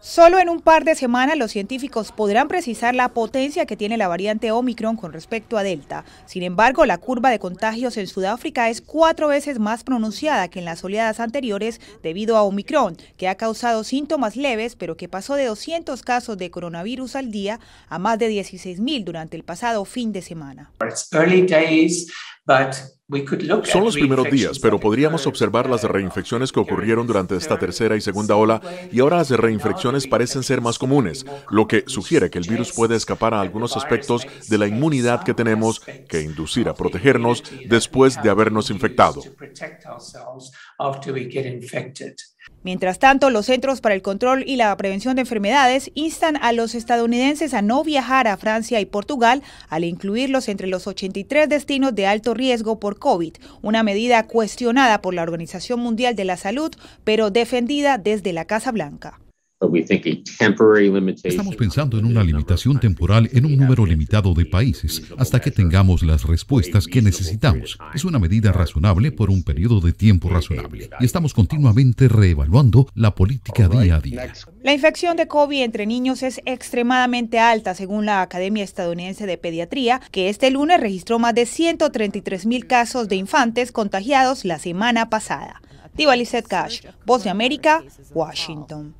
Solo en un par de semanas los científicos podrán precisar la potencia que tiene la variante Omicron con respecto a Delta. Sin embargo, la curva de contagios en Sudáfrica es cuatro veces más pronunciada que en las oleadas anteriores debido a Omicron, que ha causado síntomas leves, pero que pasó de 200 casos de coronavirus al día a más de 16.000 durante el pasado fin de semana. Son los primeros días, pero podríamos observar las reinfecciones que ocurrieron durante esta tercera y segunda ola y ahora las reinfecciones parecen ser más comunes, lo que sugiere que el virus puede escapar a algunos aspectos de la inmunidad que tenemos que inducir a protegernos después de habernos infectado. Mientras tanto, los Centros para el Control y la Prevención de Enfermedades instan a los estadounidenses a no viajar a Francia y Portugal al incluirlos entre los 83 destinos de alto riesgo por COVID, una medida cuestionada por la Organización Mundial de la Salud, pero defendida desde la Casa Blanca. Estamos pensando en una limitación temporal en un número limitado de países hasta que tengamos las respuestas que necesitamos. Es una medida razonable por un periodo de tiempo razonable y estamos continuamente reevaluando la política día a día. La infección de COVID entre niños es extremadamente alta según la Academia Estadounidense de Pediatría, que este lunes registró más de 133 mil casos de infantes contagiados la semana pasada. Diva Cash, Voz de América, Washington.